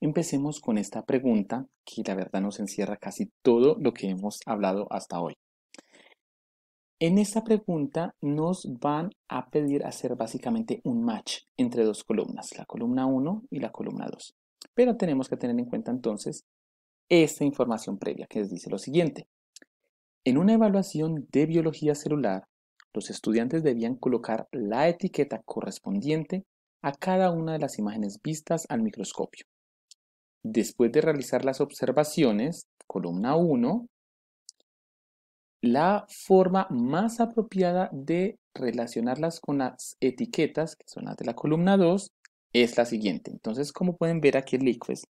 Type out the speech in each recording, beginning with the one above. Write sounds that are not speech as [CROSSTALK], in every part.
Empecemos con esta pregunta que la verdad nos encierra casi todo lo que hemos hablado hasta hoy. En esta pregunta nos van a pedir hacer básicamente un match entre dos columnas, la columna 1 y la columna 2. Pero tenemos que tener en cuenta entonces esta información previa que les dice lo siguiente. En una evaluación de biología celular, los estudiantes debían colocar la etiqueta correspondiente a cada una de las imágenes vistas al microscopio. Después de realizar las observaciones, columna 1, la forma más apropiada de relacionarlas con las etiquetas, que son las de la columna 2, es la siguiente. Entonces, como pueden ver aquí en Liquest,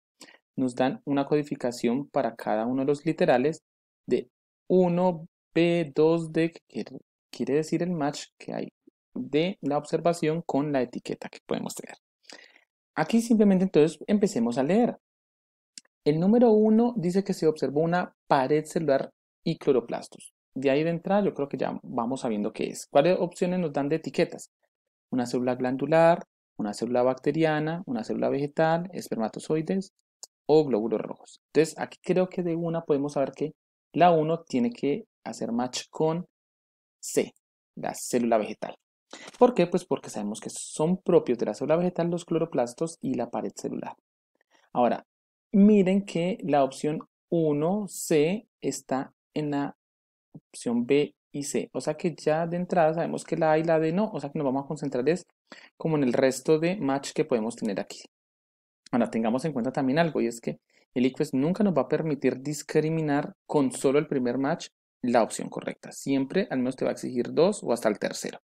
nos dan una codificación para cada uno de los literales de 1B2D, que quiere decir el match que hay de la observación con la etiqueta que podemos tener. Aquí simplemente entonces empecemos a leer. El número uno dice que se observó una pared celular y cloroplastos. De ahí de entrada yo creo que ya vamos sabiendo qué es. ¿Cuáles opciones nos dan de etiquetas? Una célula glandular, una célula bacteriana, una célula vegetal, espermatozoides o glóbulos rojos. Entonces aquí creo que de una podemos saber que la 1 tiene que hacer match con C, la célula vegetal. ¿Por qué? Pues porque sabemos que son propios de la célula vegetal los cloroplastos y la pared celular. Ahora, miren que la opción 1C está en la opción B y C. O sea que ya de entrada sabemos que la A y la D no, o sea que nos vamos a concentrar es como en el resto de match que podemos tener aquí. Ahora tengamos en cuenta también algo y es que el IQS nunca nos va a permitir discriminar con solo el primer match la opción correcta. Siempre al menos te va a exigir dos o hasta el tercero.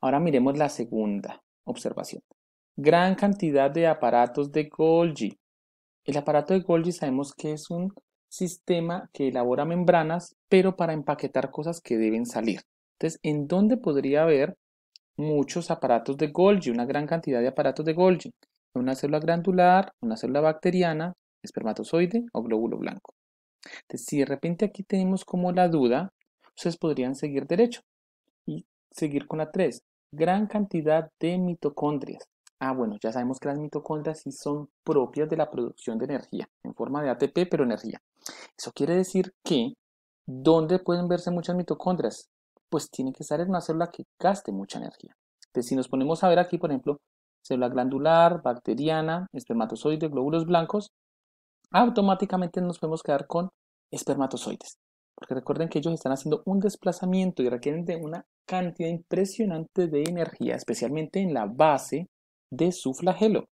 Ahora miremos la segunda observación. Gran cantidad de aparatos de Golgi el aparato de Golgi sabemos que es un sistema que elabora membranas, pero para empaquetar cosas que deben salir. Entonces, ¿en dónde podría haber muchos aparatos de Golgi, una gran cantidad de aparatos de Golgi? Una célula glandular, una célula bacteriana, espermatozoide o glóbulo blanco. Entonces, si de repente aquí tenemos como la duda, ustedes podrían seguir derecho y seguir con la 3. Gran cantidad de mitocondrias. Ah, bueno, ya sabemos que las mitocondrias sí son propias de la producción de energía, en forma de ATP, pero energía. Eso quiere decir que, ¿dónde pueden verse muchas mitocondrias? Pues tiene que estar en una célula que gaste mucha energía. Entonces, si nos ponemos a ver aquí, por ejemplo, célula glandular, bacteriana, espermatozoide, glóbulos blancos, automáticamente nos podemos quedar con espermatozoides. Porque recuerden que ellos están haciendo un desplazamiento y requieren de una cantidad impresionante de energía, especialmente en la base de su flagelo.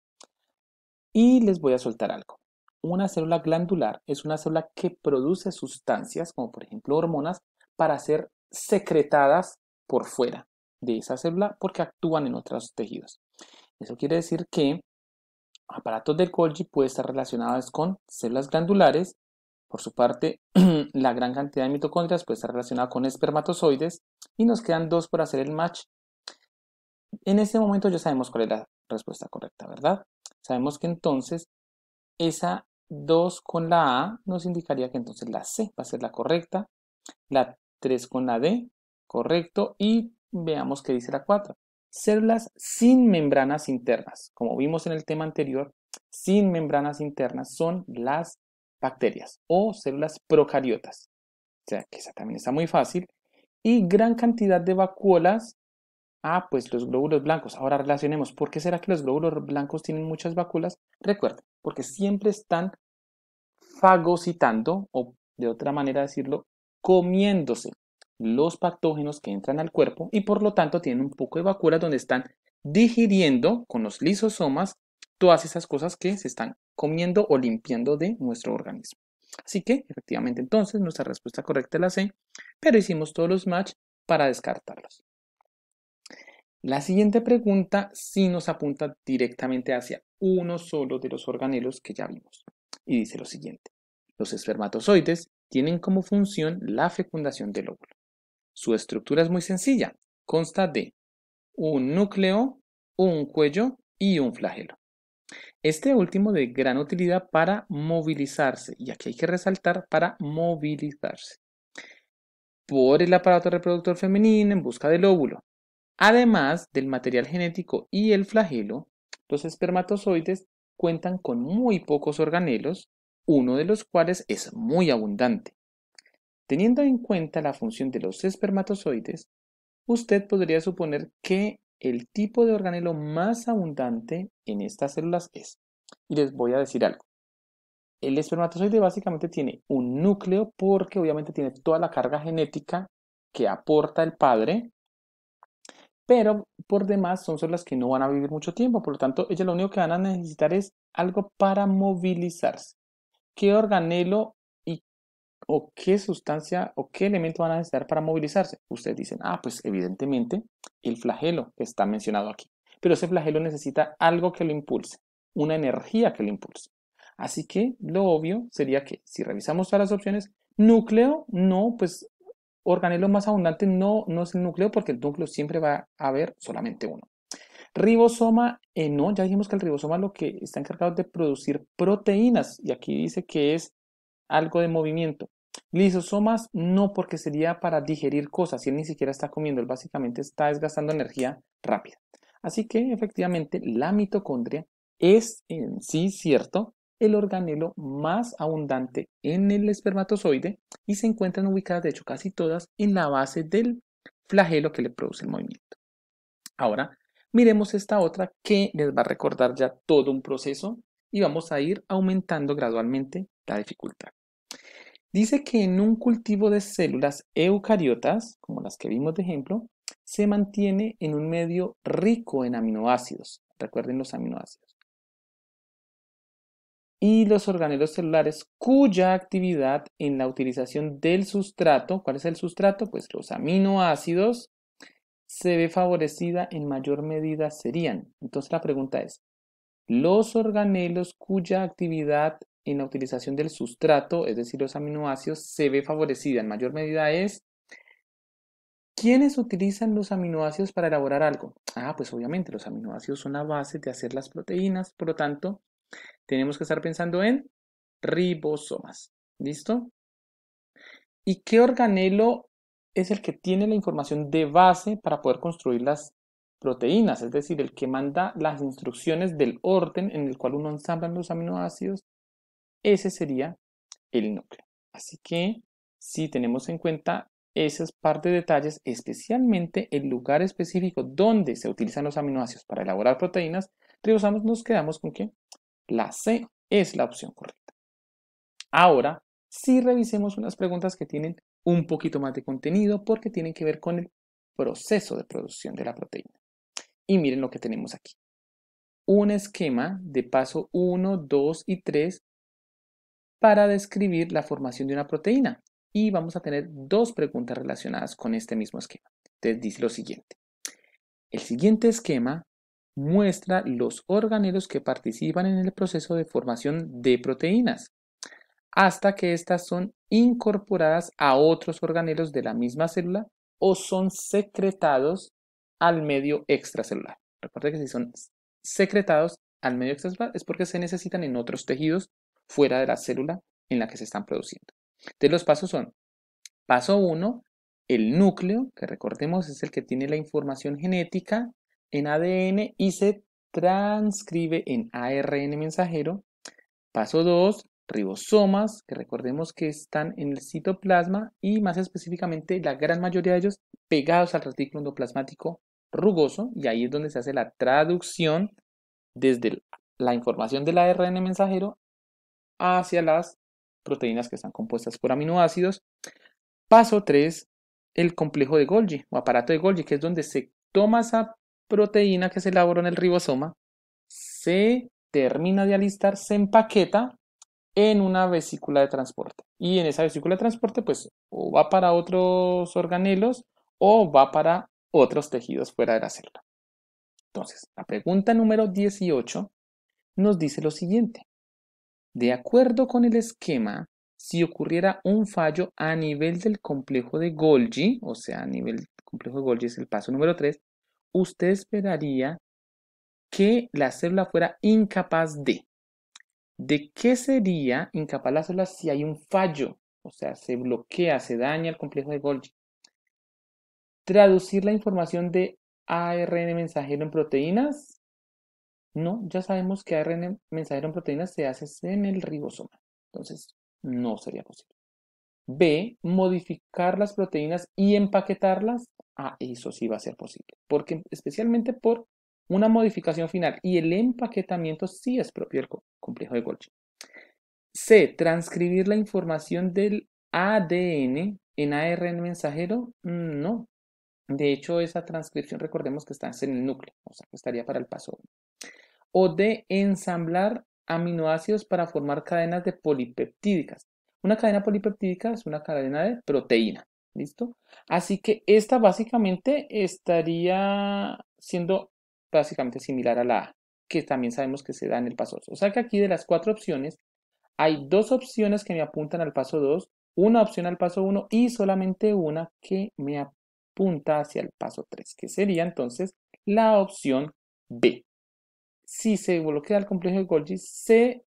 Y les voy a soltar algo. Una célula glandular es una célula que produce sustancias, como por ejemplo hormonas, para ser secretadas por fuera de esa célula porque actúan en otros tejidos. Eso quiere decir que aparatos del Golgi pueden estar relacionados con células glandulares. Por su parte, [CLEARS THROAT] la gran cantidad de mitocondrias puede estar relacionada con espermatozoides y nos quedan dos por hacer el match. En este momento ya sabemos cuál es respuesta correcta, ¿verdad? Sabemos que entonces esa 2 con la A nos indicaría que entonces la C va a ser la correcta, la 3 con la D, correcto, y veamos qué dice la 4. Células sin membranas internas. Como vimos en el tema anterior, sin membranas internas son las bacterias o células procariotas. O sea que esa también está muy fácil. Y gran cantidad de vacuolas Ah, pues los glóbulos blancos. Ahora relacionemos. ¿Por qué será que los glóbulos blancos tienen muchas vacunas? Recuerden, porque siempre están fagocitando, o de otra manera decirlo, comiéndose los patógenos que entran al cuerpo y por lo tanto tienen un poco de vacuna donde están digiriendo con los lisosomas todas esas cosas que se están comiendo o limpiando de nuestro organismo. Así que efectivamente entonces nuestra respuesta correcta es la C, pero hicimos todos los match para descartarlos. La siguiente pregunta sí nos apunta directamente hacia uno solo de los organelos que ya vimos y dice lo siguiente. Los espermatozoides tienen como función la fecundación del óvulo. Su estructura es muy sencilla, consta de un núcleo, un cuello y un flagelo. Este último de gran utilidad para movilizarse, y aquí hay que resaltar para movilizarse, por el aparato reproductor femenino en busca del óvulo, Además del material genético y el flagelo, los espermatozoides cuentan con muy pocos organelos, uno de los cuales es muy abundante. Teniendo en cuenta la función de los espermatozoides, usted podría suponer que el tipo de organelo más abundante en estas células es. Y les voy a decir algo. El espermatozoide básicamente tiene un núcleo porque obviamente tiene toda la carga genética que aporta el padre pero por demás son solas que no van a vivir mucho tiempo, por lo tanto, ellas lo único que van a necesitar es algo para movilizarse. ¿Qué organelo y, o qué sustancia o qué elemento van a necesitar para movilizarse? Ustedes dicen, ah, pues evidentemente el flagelo que está mencionado aquí, pero ese flagelo necesita algo que lo impulse, una energía que lo impulse. Así que lo obvio sería que si revisamos todas las opciones, núcleo, no, pues organelo más abundante no, no es el núcleo porque el núcleo siempre va a haber solamente uno. Ribosoma, eh, no, ya dijimos que el ribosoma lo que está encargado de producir proteínas y aquí dice que es algo de movimiento. Lisosomas no, porque sería para digerir cosas y él ni siquiera está comiendo, él básicamente está desgastando energía rápida. Así que efectivamente la mitocondria es en sí cierto el organelo más abundante en el espermatozoide y se encuentran ubicadas, de hecho, casi todas en la base del flagelo que le produce el movimiento. Ahora, miremos esta otra que les va a recordar ya todo un proceso y vamos a ir aumentando gradualmente la dificultad. Dice que en un cultivo de células eucariotas, como las que vimos de ejemplo, se mantiene en un medio rico en aminoácidos. Recuerden los aminoácidos y los organelos celulares cuya actividad en la utilización del sustrato, ¿cuál es el sustrato? Pues los aminoácidos, se ve favorecida en mayor medida serían. Entonces la pregunta es, los organelos cuya actividad en la utilización del sustrato, es decir, los aminoácidos, se ve favorecida en mayor medida es ¿Quiénes utilizan los aminoácidos para elaborar algo? Ah, pues obviamente los aminoácidos son la base de hacer las proteínas, por lo tanto, tenemos que estar pensando en ribosomas. ¿Listo? ¿Y qué organelo es el que tiene la información de base para poder construir las proteínas? Es decir, el que manda las instrucciones del orden en el cual uno ensambla los aminoácidos. Ese sería el núcleo. Así que si tenemos en cuenta esas partes de detalles, especialmente el lugar específico donde se utilizan los aminoácidos para elaborar proteínas, ribosomas nos quedamos con que la C es la opción correcta. Ahora, si revisemos unas preguntas que tienen un poquito más de contenido porque tienen que ver con el proceso de producción de la proteína. Y miren lo que tenemos aquí. Un esquema de paso 1, 2 y 3 para describir la formación de una proteína. Y vamos a tener dos preguntas relacionadas con este mismo esquema. Entonces dice lo siguiente. El siguiente esquema muestra los organelos que participan en el proceso de formación de proteínas, hasta que éstas son incorporadas a otros organelos de la misma célula o son secretados al medio extracelular. Recuerda que si son secretados al medio extracelular es porque se necesitan en otros tejidos fuera de la célula en la que se están produciendo. de los pasos son, paso 1, el núcleo, que recordemos es el que tiene la información genética en ADN y se transcribe en ARN mensajero. Paso 2, ribosomas, que recordemos que están en el citoplasma y más específicamente la gran mayoría de ellos pegados al retículo endoplasmático rugoso y ahí es donde se hace la traducción desde la información del ARN mensajero hacia las proteínas que están compuestas por aminoácidos. Paso 3, el complejo de Golgi o aparato de Golgi, que es donde se toma esa proteína que se elaboró en el ribosoma se termina de alistar, se empaqueta en una vesícula de transporte. Y en esa vesícula de transporte, pues, o va para otros organelos o va para otros tejidos fuera de la célula. Entonces, la pregunta número 18 nos dice lo siguiente. De acuerdo con el esquema, si ocurriera un fallo a nivel del complejo de Golgi, o sea, a nivel del complejo de Golgi es el paso número 3, usted esperaría que la célula fuera incapaz de. ¿De qué sería incapaz la célula si hay un fallo? O sea, se bloquea, se daña el complejo de Golgi. ¿Traducir la información de ARN mensajero en proteínas? No, ya sabemos que ARN mensajero en proteínas se hace en el ribosoma. Entonces, no sería posible. B, modificar las proteínas y empaquetarlas ah, eso sí va a ser posible. Porque especialmente por una modificación final y el empaquetamiento sí es propio del complejo de Golgi. C. Transcribir la información del ADN en ARN mensajero. Mm, no. De hecho, esa transcripción, recordemos que está en el núcleo, o sea, que estaría para el paso 1. O D. Ensamblar aminoácidos para formar cadenas de polipeptídicas. Una cadena polipeptídica es una cadena de proteína. ¿Listo? Así que esta básicamente estaría siendo básicamente similar a la A, que también sabemos que se da en el paso 2. O sea que aquí de las cuatro opciones, hay dos opciones que me apuntan al paso 2, una opción al paso 1 y solamente una que me apunta hacia el paso 3, que sería entonces la opción B. Si se bloquea el complejo de Golgi, se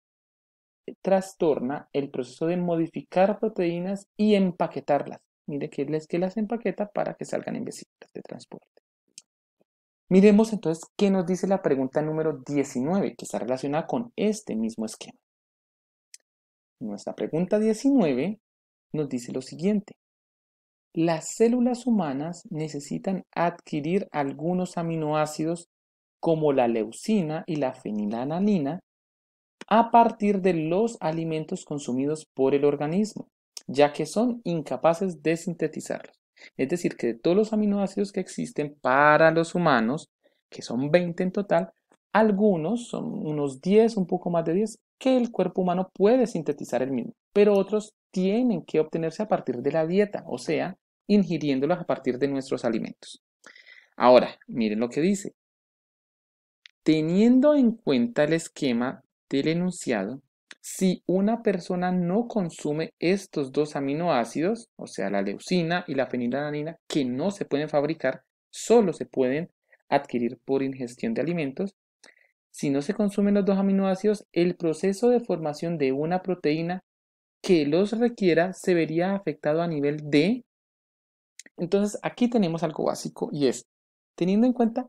trastorna el proceso de modificar proteínas y empaquetarlas mire que les que las empaqueta para que salgan en vesículas de transporte. Miremos entonces qué nos dice la pregunta número 19, que está relacionada con este mismo esquema. Nuestra pregunta 19 nos dice lo siguiente. Las células humanas necesitan adquirir algunos aminoácidos como la leucina y la fenilalanina a partir de los alimentos consumidos por el organismo ya que son incapaces de sintetizarlos. Es decir, que de todos los aminoácidos que existen para los humanos, que son 20 en total, algunos, son unos 10, un poco más de 10, que el cuerpo humano puede sintetizar el mismo, pero otros tienen que obtenerse a partir de la dieta, o sea, ingiriéndolos a partir de nuestros alimentos. Ahora, miren lo que dice. Teniendo en cuenta el esquema del enunciado, si una persona no consume estos dos aminoácidos, o sea, la leucina y la fenilalanina, que no se pueden fabricar, solo se pueden adquirir por ingestión de alimentos, si no se consumen los dos aminoácidos, el proceso de formación de una proteína que los requiera se vería afectado a nivel de... Entonces, aquí tenemos algo básico y es, teniendo en cuenta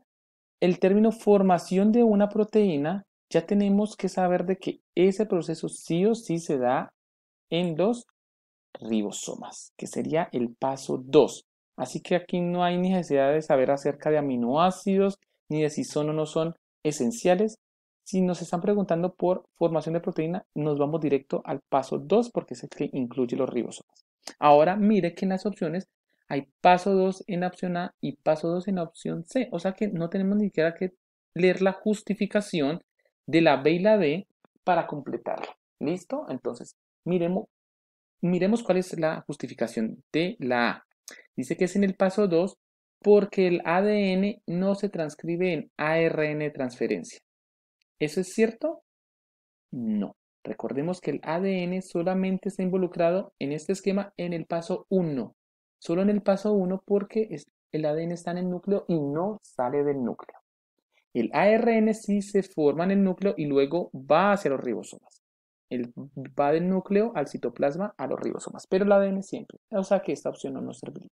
el término formación de una proteína, ya tenemos que saber de que ese proceso sí o sí se da en los ribosomas, que sería el paso 2. Así que aquí no hay necesidad de saber acerca de aminoácidos, ni de si son o no son esenciales. Si nos están preguntando por formación de proteína, nos vamos directo al paso 2 porque es el que incluye los ribosomas. Ahora mire que en las opciones hay paso 2 en opción A y paso 2 en opción C. O sea que no tenemos ni siquiera que leer la justificación de la B y la D para completarlo. ¿Listo? Entonces, miremos, miremos cuál es la justificación de la A. Dice que es en el paso 2 porque el ADN no se transcribe en ARN transferencia. ¿Eso es cierto? No. Recordemos que el ADN solamente está involucrado en este esquema en el paso 1. Solo en el paso 1 porque el ADN está en el núcleo y no sale del núcleo. El ARN sí se forma en el núcleo y luego va hacia los ribosomas. El, va del núcleo al citoplasma a los ribosomas, pero el ADN siempre. O sea que esta opción no nos serviría.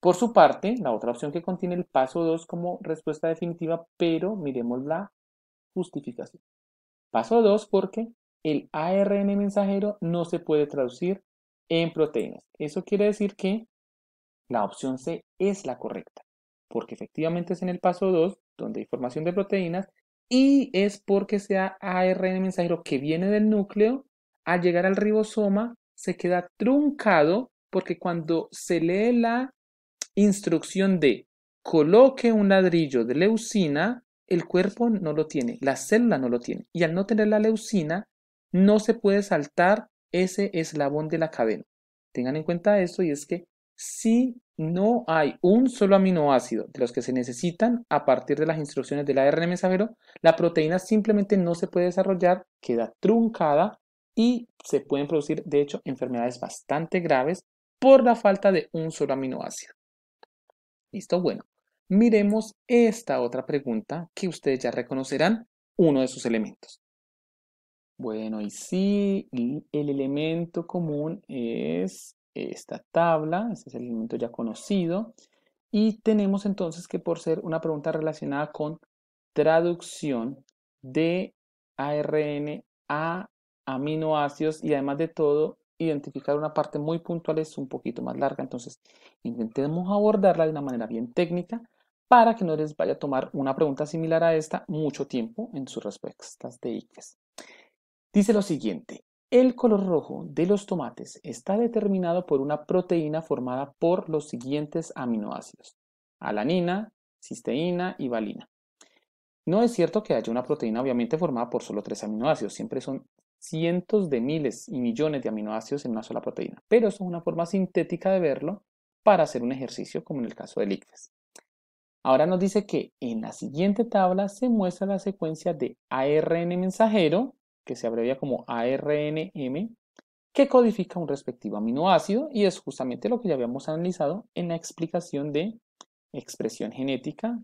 Por su parte, la otra opción que contiene el paso 2 como respuesta definitiva, pero miremos la justificación. Paso 2 porque el ARN mensajero no se puede traducir en proteínas. Eso quiere decir que la opción C es la correcta, porque efectivamente es en el paso 2 donde hay formación de proteínas, y es porque sea ARN mensajero que viene del núcleo, al llegar al ribosoma se queda truncado porque cuando se lee la instrucción de coloque un ladrillo de leucina, el cuerpo no lo tiene, la célula no lo tiene. Y al no tener la leucina, no se puede saltar ese eslabón de la cadena. Tengan en cuenta esto y es que si no hay un solo aminoácido de los que se necesitan a partir de las instrucciones del ARN mensajero, la proteína simplemente no se puede desarrollar, queda truncada y se pueden producir, de hecho, enfermedades bastante graves por la falta de un solo aminoácido. ¿Listo? Bueno, miremos esta otra pregunta que ustedes ya reconocerán uno de sus elementos. Bueno, y sí, el elemento común es esta tabla, este es el elemento ya conocido, y tenemos entonces que por ser una pregunta relacionada con traducción de ARN a aminoácidos y además de todo identificar una parte muy puntual es un poquito más larga, entonces intentemos abordarla de una manera bien técnica para que no les vaya a tomar una pregunta similar a esta mucho tiempo en sus respuestas de ICFES. Dice lo siguiente, el color rojo de los tomates está determinado por una proteína formada por los siguientes aminoácidos, alanina, cisteína y valina. No es cierto que haya una proteína obviamente formada por solo tres aminoácidos, siempre son cientos de miles y millones de aminoácidos en una sola proteína, pero eso es una forma sintética de verlo para hacer un ejercicio como en el caso del ICFES. Ahora nos dice que en la siguiente tabla se muestra la secuencia de ARN mensajero que se abrevia como ARNM, que codifica un respectivo aminoácido y es justamente lo que ya habíamos analizado en la explicación de expresión genética.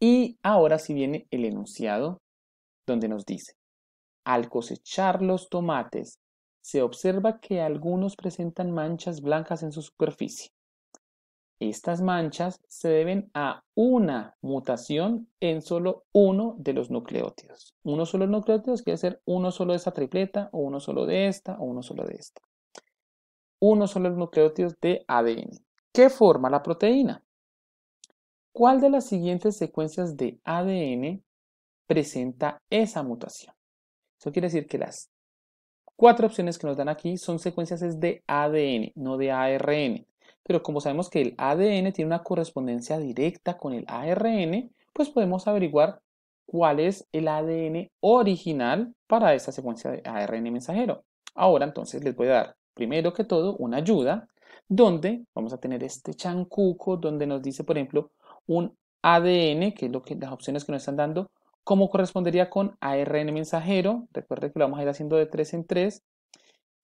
Y ahora si viene el enunciado donde nos dice, al cosechar los tomates, se observa que algunos presentan manchas blancas en su superficie. Estas manchas se deben a una mutación en solo uno de los nucleótidos. Uno solo de los nucleótidos quiere ser uno solo de esta tripleta, o uno solo de esta, o uno solo de esta. Uno solo de los nucleótidos de ADN. ¿Qué forma la proteína? ¿Cuál de las siguientes secuencias de ADN presenta esa mutación? Eso quiere decir que las cuatro opciones que nos dan aquí son secuencias de ADN, no de ARN pero como sabemos que el ADN tiene una correspondencia directa con el ARN, pues podemos averiguar cuál es el ADN original para esta secuencia de ARN mensajero. Ahora entonces les voy a dar primero que todo una ayuda donde vamos a tener este chancuco donde nos dice por ejemplo un ADN, que es lo que las opciones que nos están dando, cómo correspondería con ARN mensajero. Recuerden que lo vamos a ir haciendo de 3 en 3.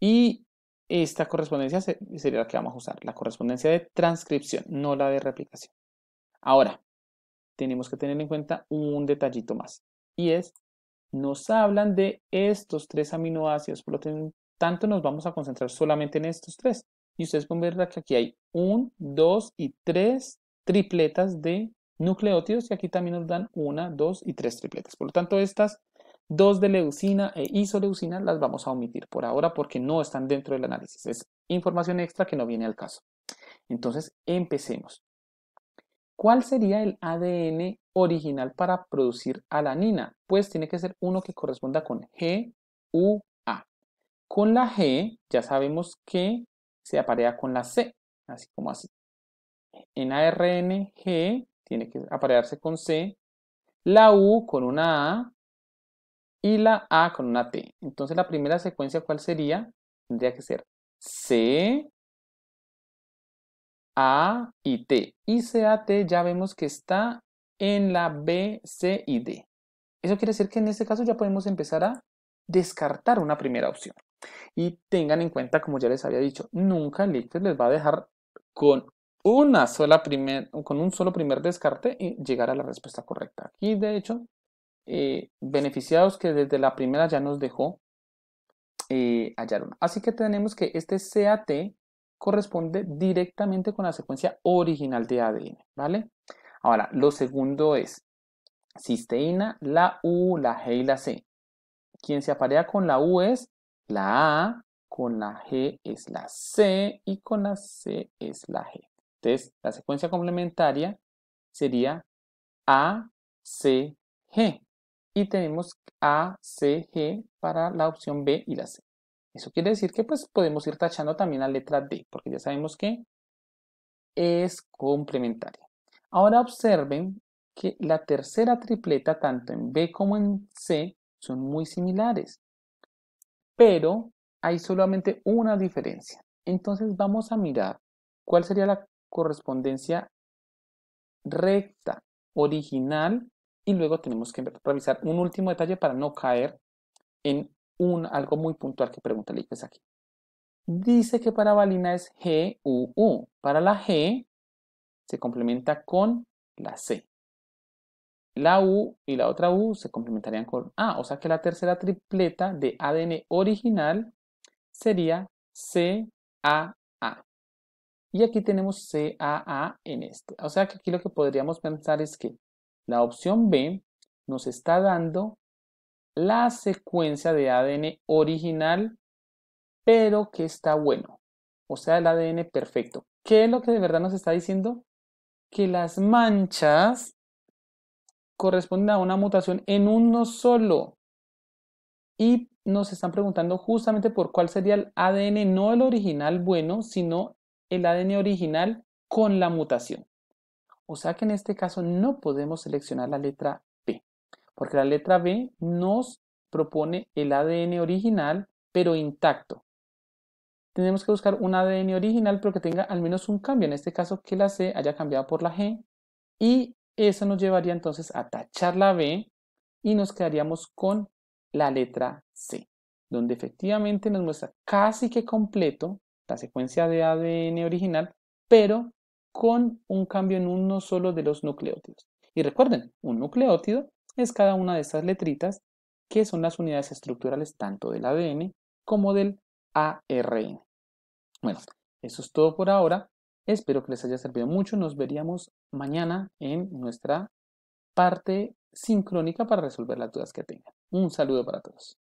Y esta correspondencia sería la que vamos a usar, la correspondencia de transcripción, no la de replicación. Ahora, tenemos que tener en cuenta un detallito más, y es, nos hablan de estos tres aminoácidos, por lo tanto nos vamos a concentrar solamente en estos tres. Y ustedes pueden ver que aquí hay un, dos y tres tripletas de nucleótidos y aquí también nos dan una, dos y tres tripletas. Por lo tanto, estas Dos de leucina e isoleucina las vamos a omitir por ahora porque no están dentro del análisis. Es información extra que no viene al caso. Entonces, empecemos. ¿Cuál sería el ADN original para producir alanina? Pues tiene que ser uno que corresponda con G, U, A. Con la G ya sabemos que se aparea con la C, así como así. En ARN, G tiene que aparearse con C. La U con una A y la A con una T. Entonces la primera secuencia, ¿cuál sería? Tendría que ser C, A y T. Y C, A, T ya vemos que está en la B, C y D. Eso quiere decir que en este caso ya podemos empezar a descartar una primera opción. Y tengan en cuenta, como ya les había dicho, nunca Liquid les va a dejar con una sola primer, con un solo primer descarte y llegar a la respuesta correcta. Aquí, de hecho, eh, beneficiados que desde la primera ya nos dejó hallar eh, hallaron. Así que tenemos que este CAT corresponde directamente con la secuencia original de ADN, ¿vale? Ahora, lo segundo es cisteína, la U, la G y la C. Quien se aparea con la U es la A, con la G es la C y con la C es la G. Entonces, la secuencia complementaria sería A, C, G y tenemos A, C, G para la opción B y la C. Eso quiere decir que pues podemos ir tachando también la letra D, porque ya sabemos que es complementaria. Ahora observen que la tercera tripleta, tanto en B como en C, son muy similares, pero hay solamente una diferencia. Entonces vamos a mirar cuál sería la correspondencia recta, original y luego tenemos que revisar un último detalle para no caer en un, algo muy puntual que pregunta el es aquí. Dice que para valina es U Para la G se complementa con la C. La U y la otra U se complementarían con A, o sea que la tercera tripleta de ADN original sería C A A Y aquí tenemos A en este. O sea que aquí lo que podríamos pensar es que la opción B nos está dando la secuencia de ADN original, pero que está bueno. O sea, el ADN perfecto. ¿Qué es lo que de verdad nos está diciendo? Que las manchas corresponden a una mutación en uno solo. Y nos están preguntando justamente por cuál sería el ADN, no el original bueno, sino el ADN original con la mutación. O sea que en este caso no podemos seleccionar la letra B, porque la letra B nos propone el ADN original, pero intacto. Tenemos que buscar un ADN original, pero que tenga al menos un cambio, en este caso que la C haya cambiado por la G, y eso nos llevaría entonces a tachar la B y nos quedaríamos con la letra C, donde efectivamente nos muestra casi que completo la secuencia de ADN original, pero con un cambio en uno solo de los nucleótidos. Y recuerden, un nucleótido es cada una de estas letritas que son las unidades estructurales tanto del ADN como del ARN. Bueno, eso es todo por ahora. Espero que les haya servido mucho. Nos veríamos mañana en nuestra parte sincrónica para resolver las dudas que tengan. Un saludo para todos.